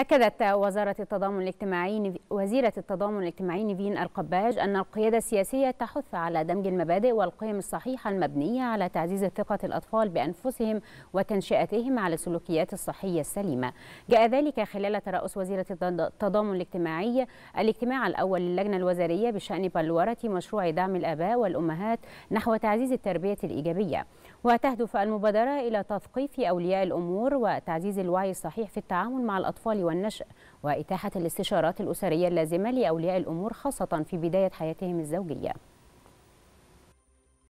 أكدت وزارة التضامن الاجتماعي وزيرة التضامن الاجتماعي نيفين القباج أن القيادة السياسية تحث على دمج المبادئ والقيم الصحيحة المبنية على تعزيز ثقة الأطفال بأنفسهم وتنشئتهم على السلوكيات الصحية السليمة. جاء ذلك خلال ترأس وزيرة التضامن الاجتماعي الاجتماع الأول للجنة الوزارية بشأن بلورة مشروع دعم الآباء والأمهات نحو تعزيز التربية الإيجابية. وتهدف المبادرة إلى تثقيف أولياء الأمور وتعزيز الوعي الصحيح في التعامل مع الأطفال والنشأ وإتاحة الاستشارات الأسرية اللازمة لأولياء الأمور خاصة في بداية حياتهم الزوجية